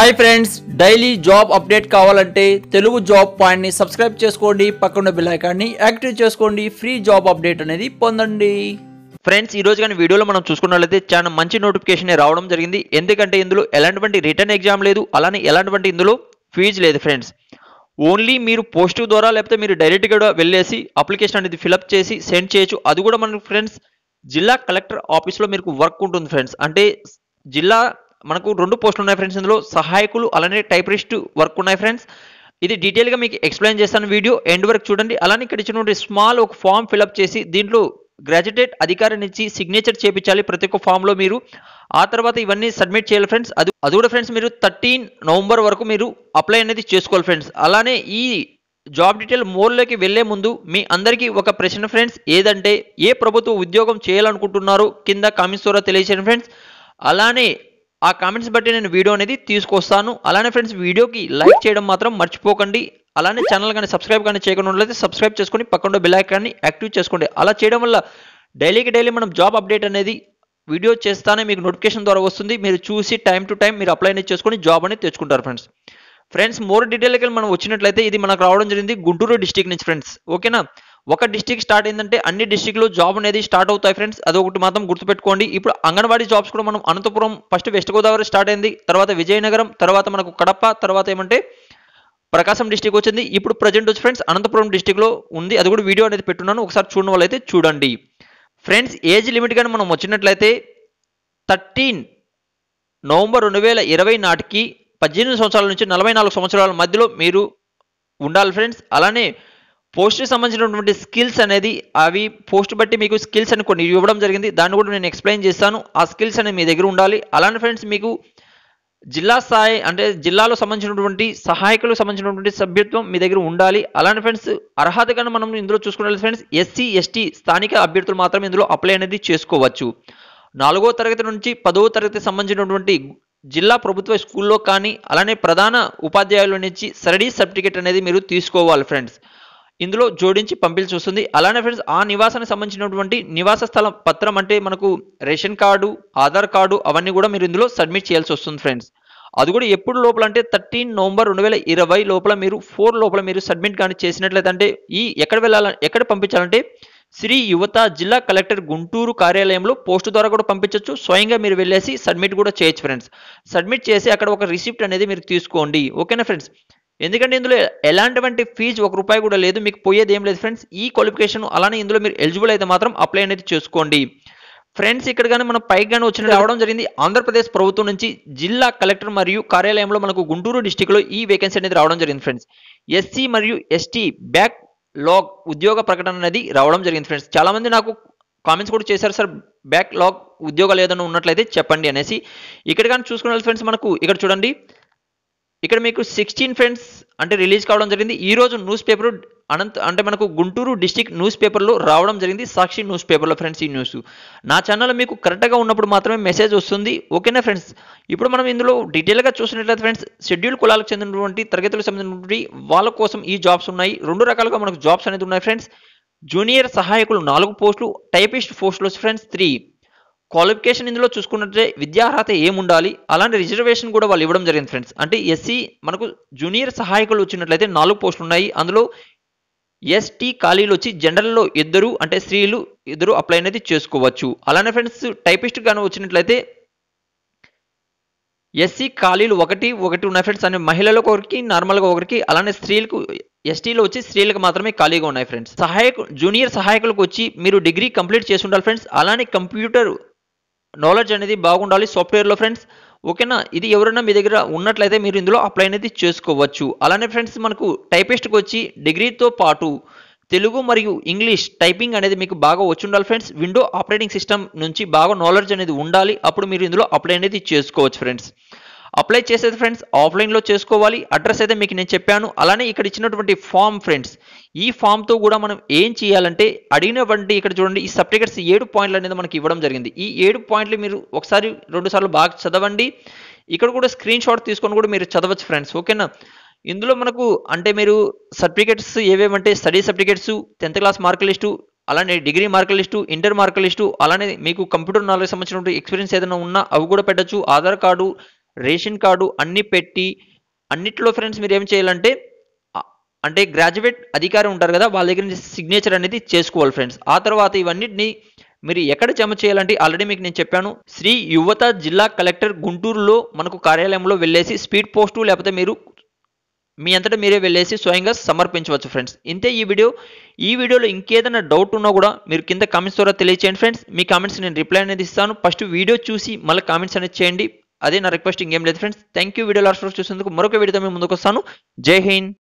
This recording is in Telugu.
hi friends daily job update కావాలంటే తెలుగు జాబ్ పాయింట్ని సబ్స్క్రైబ్ చేసుకోండి పక్కన బిల్లైకాన్ని యాక్టివ్ చేసుకోండి ఫ్రీ జాబ్ అప్డేట్ అనేది పొందండి ఫ్రెండ్స్ ఈ రోజు కానీ వీడియోలో మనం చూసుకున్నట్లయితే చాలా మంచి నోటిఫికేషన్ రావడం జరిగింది ఎందుకంటే ఇందులో ఎలాంటివంటి రిటర్న్ ఎగ్జామ్ లేదు అలానే ఎలాంటివంటి ఇందులో ఫీజు లేదు ఫ్రెండ్స్ ఓన్లీ మీరు పోస్ట్ ద్వారా లేకపోతే మీరు డైరెక్ట్గా వెళ్ళేసి అప్లికేషన్ అనేది ఫిలప్ చేసి సెండ్ చేయొచ్చు అది కూడా మనకు ఫ్రెండ్స్ జిల్లా కలెక్టర్ ఆఫీస్లో మీకు వర్క్ ఉంటుంది ఫ్రెండ్స్ అంటే జిల్లా మనకు రెండు పోస్టులు ఉన్నాయి ఫ్రెండ్స్ ఇందులో సహాయకులు అలానే టైప్రిస్ట్ వర్క్ ఉన్నాయి ఫ్రెండ్స్ ఇది డీటెయిల్గా మీకు ఎక్స్ప్లెయిన్ చేస్తాను వీడియో ఎండ్ వరకు చూడండి అలానే ఇక్కడ ఇచ్చినటువంటి స్మాల్ ఒక ఫామ్ ఫిలప్ చేసి దీంట్లో గ్రాడ్యుయేట్ అధికారిని సిగ్నేచర్ చేపించాలి ప్రతి ఒక్క ఫామ్లో మీరు ఆ తర్వాత ఇవన్నీ సబ్మిట్ చేయాలి ఫ్రెండ్స్ అది అది కూడా ఫ్రెండ్స్ మీరు థర్టీన్ నవంబర్ వరకు మీరు అప్లై అనేది చేసుకోవాలి ఫ్రెండ్స్ అలానే ఈ జాబ్ డీటెయిల్ మోర్లోకి వెళ్లే ముందు మీ అందరికీ ఒక ప్రశ్న ఫ్రెండ్స్ ఏదంటే ఏ ప్రభుత్వ ఉద్యోగం చేయాలనుకుంటున్నారు కింద కామెంట్స్ ద్వారా తెలియజేయండి ఫ్రెండ్స్ అలానే ఆ కామెంట్స్ బట్టి నేను వీడియో అనేది తీసుకొస్తాను అలానే ఫ్రెండ్స్ వీడియోకి లైక్ చేయడం మాత్రం మర్చిపోకండి అలానే ఛానల్ కానీ సబ్స్క్రైబ్ కానీ చేయకుండా ఉన్నట్లయితే సబ్స్క్రైబ్ చేసుకొని పక్కన బెల్ ఐకాన్ని యాక్టివ్ చేసుకోండి అలా చేయడం వల్ల డైలీకి డైలీ మనం జాబ్ అప్డేట్ అనేది వీడియో చేస్తానే మీకు నోటిఫికేషన్ ద్వారా వస్తుంది మీరు చూసి టైం టు టైం మీరు అప్లై అనేది చేసుకొని జాబ్ అనేది తెచ్చుకుంటారు ఫ్రెండ్స్ ఫ్రెండ్స్ మోర్ డీటెయిల్కి మనం వచ్చినట్లయితే ఇది మనకు రావడం జరిగింది గుంటూరు డిస్టిక్ నుంచి ఫ్రెండ్స్ ఓకేనా ఒక డిస్టిక్ స్టార్ట్ అయిందంటే అన్ని డిస్టిక్లో జాబ్ అనేది స్టార్ట్ అవుతాయి ఫ్రెండ్స్ అదొకటి మాత్రం గుర్తుపెట్టుకోండి ఇప్పుడు అంగన్వాడీ జాబ్స్ కూడా మనం Anantapuram first west Godavari start అయింది తర్వాత విజయనగరం తర్వాత మనకు కడప తర్వాత ఏమంటే ప్రకాశం డిస్టిక్ వచ్చింది ఇప్పుడు ప్రజెంట్ వచ్చి ఫ్రెండ్స్ అనంతపురం డిస్టిక్లో ఉంది అది కూడా వీడియో అనేది పెట్టున్నాను ఒకసారి చూడడం వల్ల అయితే చూడండి ఫ్రెండ్స్ ఏజ్ లిమిట్ కానీ మనం వచ్చినట్లయితే థర్టీన్ నవంబర్ రెండు వేల ఇరవై నాటికి పద్దెనిమిది సంవత్సరాల నుంచి నలభై నాలుగు సంవత్సరాల మధ్యలో మీరు ఉండాలి ఫ్రెండ్స్ అలానే పోస్ట్కి సంబంధించినటువంటి స్కిల్స్ అనేది అవి పోస్ట్ బట్టి మీకు స్కిల్స్ అని కొన్ని ఇవ్వడం జరిగింది దాన్ని కూడా నేను ఎక్స్ప్లెయిన్ చేస్తాను ఆ స్కిల్స్ అనేది మీ దగ్గర ఉండాలి అలానే ఫ్రెండ్స్ మీకు జిల్లా స్థాయి అంటే జిల్లాలో సంబంధించినటువంటి సహాయకులకు సంబంధించినటువంటి సభ్యత్వం మీ దగ్గర ఉండాలి అలానే ఫ్రెండ్స్ అర్హత కన్నా మనం ఇందులో చూసుకోవాలి ఫ్రెండ్స్ ఎస్సీ ఎస్టీ స్థానిక అభ్యర్థులు మాత్రం ఇందులో అప్లై అనేది చేసుకోవచ్చు నాలుగో తరగతి నుంచి పదవ తరగతి సంబంధించినటువంటి జిల్లా ప్రభుత్వ స్కూల్లో కానీ అలానే ప్రధాన ఉపాధ్యాయుల నుంచి స్టడీ సర్టిఫికేట్ అనేది మీరు తీసుకోవాలి ఫ్రెండ్స్ ఇందులో జోడించి పంపిణీ చూస్తుంది అలానే ఫ్రెండ్స్ ఆ నివాసానికి సంబంధించినటువంటి నివాస స్థలం పత్రం అంటే మనకు రేషన్ కార్డు ఆధార్ కార్డు అవన్నీ కూడా మీరు ఇందులో సబ్మిట్ చేయాల్సి వస్తుంది ఫ్రెండ్స్ అది కూడా ఎప్పుడు లోపల అంటే థర్టీన్ నవంబర్ రెండు వేల ఇరవై లోపల మీరు ఫోర్ లోపల మీరు సబ్మిట్ కానీ చేసినట్లయితే అంటే ఈ ఎక్కడ వెళ్ళాలని ఎక్కడ పంపించాలంటే శ్రీ యువత జిల్లా కలెక్టర్ గుంటూరు కార్యాలయంలో పోస్టు ద్వారా కూడా పంపించవచ్చు స్వయంగా మీరు వెళ్ళేసి సబ్మిట్ కూడా చేయొచ్చు ఫ్రెండ్స్ సబ్మిట్ చేసి అక్కడ ఒక రిసిప్ట్ అనేది మీరు తీసుకోండి ఓకేనా ఫ్రెండ్స్ ఎందుకంటే ఇందులో ఎలాంటివంటి ఫీజు ఒక రూపాయి కూడా లేదు మీకు పోయేది ఏం లేదు ఫ్రెండ్స్ ఈ క్వాలిఫికేషన్ అలానే ఇందులో మీరు ఎలిజిబుల్ అయితే మాత్రం అప్లై అనేది చేసుకోండి ఫ్రెండ్స్ ఇక్కడ కానీ మనం పైకి కానీ వచ్చినట్టు రావడం జరిగింది ఆంధ్రప్రదేశ్ ప్రభుత్వం నుంచి జిల్లా కలెక్టర్ మరియు కార్యాలయంలో మనకు గుంటూరు డిస్టిక్లో ఈ వేకెన్సీ అనేది రావడం జరిగింది ఫ్రెండ్స్ ఎస్సీ మరియు ఎస్టీ బ్యాక్ లాగ్ ఉద్యోగ ప్రకటన అనేది రావడం జరిగింది ఫ్రెండ్స్ చాలామంది నాకు కామెంట్స్ కూడా చేశారు సార్ బ్యాక్ లాగ్ ఉద్యోగాలు ఏదైనా ఉన్నట్లయితే చెప్పండి అనేసి ఇక్కడ కానీ చూసుకున్న ఫ్రెండ్స్ మనకు ఇక్కడ చూడండి ఇక్కడ మీకు సిక్స్టీన్ ఫ్రెండ్స్ అంటే రిలీజ్ కావడం జరిగింది ఈ రోజు న్యూస్ పేపర్ అనంత అంటే మనకు గుంటూరు డిస్టిక్ న్యూస్ పేపర్లో రావడం జరిగింది సాక్షి న్యూస్ పేపర్లో ఫ్రెండ్స్ ఈ న్యూస్ నా ఛానల్ మీకు కరెక్ట్గా ఉన్నప్పుడు మాత్రమే మెసేజ్ వస్తుంది ఓకేనా ఫ్రెండ్స్ ఇప్పుడు మనం ఇందులో డీటెయిల్గా చూసినట్లయితే ఫ్రెండ్స్ షెడ్యూల్ కులాలకు చెందినటువంటి తరగతులకు చెందినటువంటి వాళ్ళ కోసం ఈ జాబ్స్ ఉన్నాయి రెండు రకాలుగా మనకు జాబ్స్ అనేది ఉన్నాయి ఫ్రెండ్స్ జూనియర్ సహాయకులు నాలుగు పోస్టులు టైపిస్ట్ పోస్టులు ఫ్రెండ్స్ త్రీ క్వాలిఫికేషన్ ఇందులో చూసుకున్నట్టే విద్యార్హత ఏముండాలి అలాంటి రిజర్వేషన్ కూడా వాళ్ళు ఇవ్వడం జరిగింది ఫ్రెండ్స్ అంటే ఎస్సీ మనకు జూనియర్ సహాయకులు వచ్చినట్లయితే నాలుగు పోస్టులు ఉన్నాయి అందులో ఎస్టీ ఖాళీలు వచ్చి జనరల్లో ఇద్దరు అంటే స్త్రీలు ఇద్దరు అప్లై అనేది చేసుకోవచ్చు అలానే ఫ్రెండ్స్ టైపిస్ట్ గాను వచ్చినట్లయితే ఎస్సీ ఖాళీలు ఒకటి ఒకటి ఉన్నాయి ఫ్రెండ్స్ అనే మహిళలకు ఒకరికి నార్మల్గా ఒకరికి అలానే స్త్రీలకు ఎస్టీలో వచ్చి స్త్రీలకు మాత్రమే ఖాళీగా ఉన్నాయి ఫ్రెండ్స్ సహాయకు జూనియర్ సహాయకులకు వచ్చి మీరు డిగ్రీ కంప్లీట్ చేసి ఉండాలి ఫ్రెండ్స్ అలానే కంప్యూటర్ నాలెడ్జ్ అనేది బాగుండాలి సాఫ్ట్వేర్లో ఫ్రెండ్స్ ఓకేనా ఇది ఎవరైనా మీ దగ్గర ఉన్నట్లయితే మీరు ఇందులో అప్లై అనేది చేసుకోవచ్చు అలానే ఫ్రెండ్స్ మనకు టైపిస్ట్కి వచ్చి డిగ్రీతో పాటు తెలుగు మరియు ఇంగ్లీష్ టైపింగ్ అనేది మీకు బాగా వచ్చుండాలి ఫ్రెండ్స్ విండో ఆపరేటింగ్ సిస్టమ్ నుంచి బాగా నాలెడ్జ్ అనేది ఉండాలి అప్పుడు మీరు ఇందులో అప్లై అనేది చేసుకోవచ్చు ఫ్రెండ్స్ అప్లై చేసేది ఫ్రెండ్స్ ఆఫ్లైన్లో చేసుకోవాలి అడ్రస్ అయితే మీకు నేను చెప్పాను అలానే ఇక్కడ ఇచ్చినటువంటి ఫామ్ ఫ్రెండ్స్ ఈ ఫామ్తో కూడా మనం ఏం చేయాలంటే అడిగినటువంటి ఇక్కడ చూడండి ఈ సర్టిఫికెట్స్ ఏడు పాయింట్లు అనేది మనకి ఇవ్వడం జరిగింది ఈ ఏడు పాయింట్లు మీరు ఒకసారి రెండు సార్లు బాగా చదవండి ఇక్కడ కూడా స్క్రీన్ షాట్ తీసుకొని కూడా మీరు చదవచ్చు ఫ్రెండ్స్ ఓకేనా ఇందులో మనకు అంటే మీరు సర్టిఫికేట్స్ ఏవేమంటే study certificates tenth class mark list అలానే degree mark list inter mark list అలానే మీకు కంప్యూటర్ నాలెడ్జ్ సంబంధించినటువంటి ఎక్స్పీరియన్స్ ఏదైనా ఉన్నా అవి కూడా పెట్టచ్చు ఆధార్ కార్డు రేషన్ కార్డు అన్ని పెట్టి అన్నిట్లో ఫ్రెండ్స్ మీరు ఏం చేయాలంటే అంటే గ్రాడ్యుయేట్ అధికారి ఉంటారు కదా వాళ్ళ దగ్గర నుంచి సిగ్నేచర్ అనేది చేసుకోవాలి ఫ్రెండ్స్ ఆ తర్వాత ఇవన్నిటిని మీరు ఎక్కడ జమ చేయాలంటే ఆల్రెడీ మీకు నేను చెప్పాను శ్రీ యువత జిల్లా కలెక్టర్ గుంటూరులో మనకు కార్యాలయంలో వెళ్ళేసి స్పీడ్ పోస్టు లేకపోతే మీరు మీ అంతటా మీరే వెళ్ళేసి స్వయంగా సమర్పించవచ్చు ఫ్రెండ్స్ ఇంతే ఈ వీడియో ఈ వీడియోలో ఇంకేదైనా డౌట్ ఉన్నా కూడా మీరు కింద కామెంట్స్ ద్వారా తెలియచేయండి ఫ్రెండ్స్ మీ కామెంట్స్ నేను రిప్లై అనేది ఇస్తాను ఫస్ట్ వీడియో చూసి మళ్ళీ కామెంట్స్ అనేది చేయండి అదే నా రిక్వెస్ట్ ఇంకేం లేదు friends thank you video last చూసేందుకు మరొక వీడియోతో మేము ముందుకు వస్తాను జై హింద్